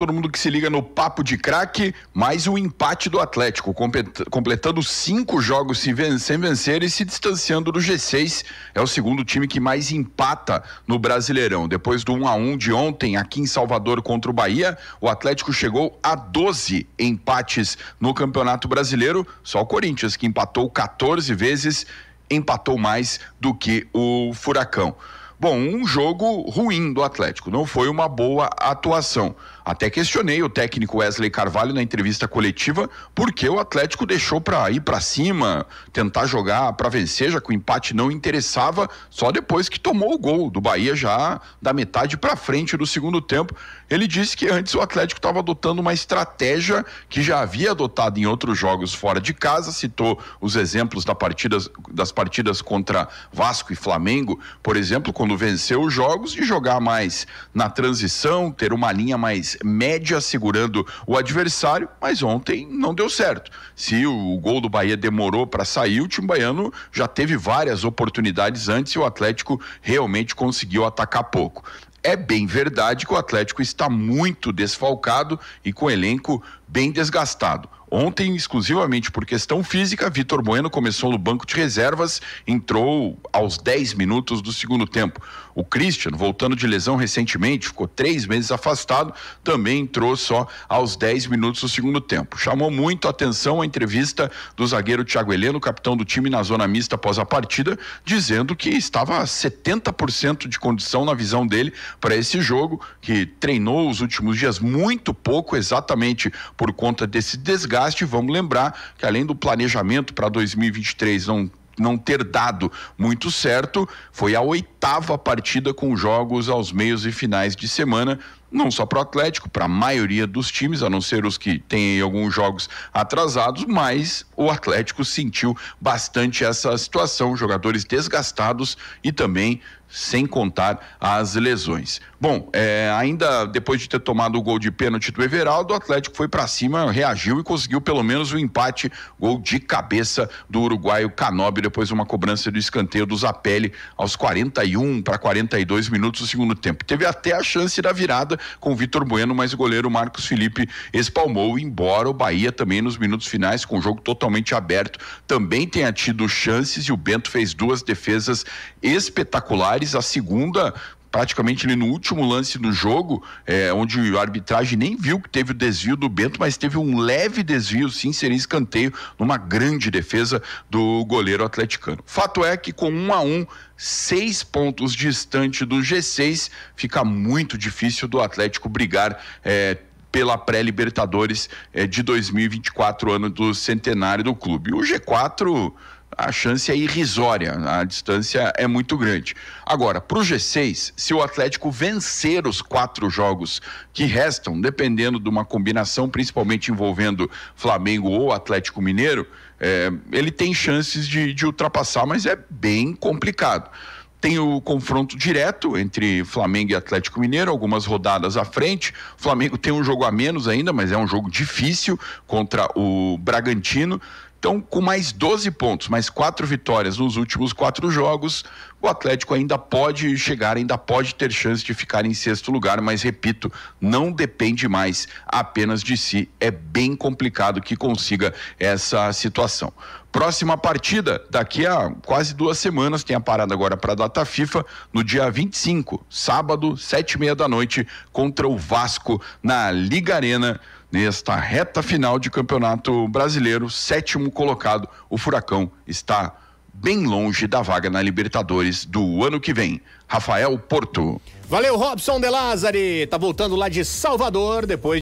Todo mundo que se liga no papo de craque, mais um empate do Atlético, completando cinco jogos sem vencer e se distanciando do G6. É o segundo time que mais empata no Brasileirão. Depois do 1 a 1 de ontem aqui em Salvador contra o Bahia, o Atlético chegou a 12 empates no Campeonato Brasileiro. Só o Corinthians que empatou 14 vezes, empatou mais do que o Furacão. Bom, um jogo ruim do Atlético, não foi uma boa atuação. Até questionei o técnico Wesley Carvalho na entrevista coletiva porque o Atlético deixou para ir para cima, tentar jogar para vencer, já que o empate não interessava, só depois que tomou o gol do Bahia já da metade para frente do segundo tempo. Ele disse que antes o Atlético estava adotando uma estratégia que já havia adotado em outros jogos fora de casa, citou os exemplos da partidas, das partidas contra Vasco e Flamengo, por exemplo, quando venceu os jogos e jogar mais na transição, ter uma linha mais média segurando o adversário, mas ontem não deu certo. Se o, gol do Bahia demorou para sair, o time baiano já teve várias oportunidades antes e o Atlético realmente conseguiu atacar pouco. É bem verdade que o Atlético está muito desfalcado e com o elenco bem desgastado Ontem, exclusivamente por questão física, Vitor Bueno começou no banco de reservas, entrou aos 10 minutos do segundo tempo. O Christian, voltando de lesão recentemente, ficou três meses afastado, também entrou só aos 10 minutos do segundo tempo. Chamou muito a atenção a entrevista do zagueiro Thiago Heleno, capitão do time na zona mista após a partida, dizendo que estava a 70% de condição na visão dele para esse jogo, que treinou os últimos dias muito pouco, exatamente por conta desse desgaste desgaste. Vamos lembrar que além do planejamento para 2023 não não ter dado muito certo, foi a oitava partida com jogos aos meios e finais de semana, não só para o Atlético, para a maioria dos times, a não ser os que têm alguns jogos atrasados, mas o Atlético sentiu bastante essa situação, jogadores desgastados e também sem contar as lesões. Bom, é, ainda depois de ter tomado o gol de pênalti do Everaldo, o Atlético foi para cima, reagiu e conseguiu pelo menos o um empate, gol de cabeça do uruguaio Canobi, depois uma cobrança do escanteio do Zapelli aos 41 para 42 minutos do segundo tempo. Teve até a chance da virada com o Vitor Bueno, mas o goleiro Marcos Felipe espalmou, embora o Bahia também nos minutos finais, com o jogo totalmente aberto, também tenha tido chances e o Bento fez duas defesas espetaculares Soares, a segunda praticamente no último lance do jogo, é, onde a arbitragem nem viu que teve o desvio do Bento, mas teve um leve desvio, sim, seria escanteio, numa grande defesa do goleiro atleticano. Fato é que com um a um, seis pontos distante do G6, fica muito difícil do Atlético brigar é, pela pré-Libertadores eh, de 2024, ano do centenário do clube. O G4, a chance é irrisória, a distância é muito grande. Agora, para o G6, se o Atlético vencer os quatro jogos que restam, dependendo de uma combinação, principalmente envolvendo Flamengo ou Atlético Mineiro, eh, ele tem chances de, de ultrapassar, mas é bem complicado. Tem o confronto direto entre Flamengo e Atlético Mineiro, algumas rodadas à frente. O Flamengo tem um jogo a menos ainda, mas é um jogo difícil contra o Bragantino. Então, com mais 12 pontos, mais quatro vitórias nos últimos quatro jogos, o Atlético ainda pode chegar, ainda pode ter chance de ficar em sexto lugar, mas repito, não depende mais apenas de si. É bem complicado que consiga essa situação. Próxima partida, daqui a quase duas semanas, tem a parada agora para a data FIFA, no dia 25, sábado, sete e meia da noite, contra o Vasco na Liga Arena, nesta reta final de Campeonato Brasileiro, sétimo colocado. O Furacão está bem longe da vaga na Libertadores do ano que vem. Rafael Porto. Valeu, Robson De Lázari. Tá voltando lá de Salvador depois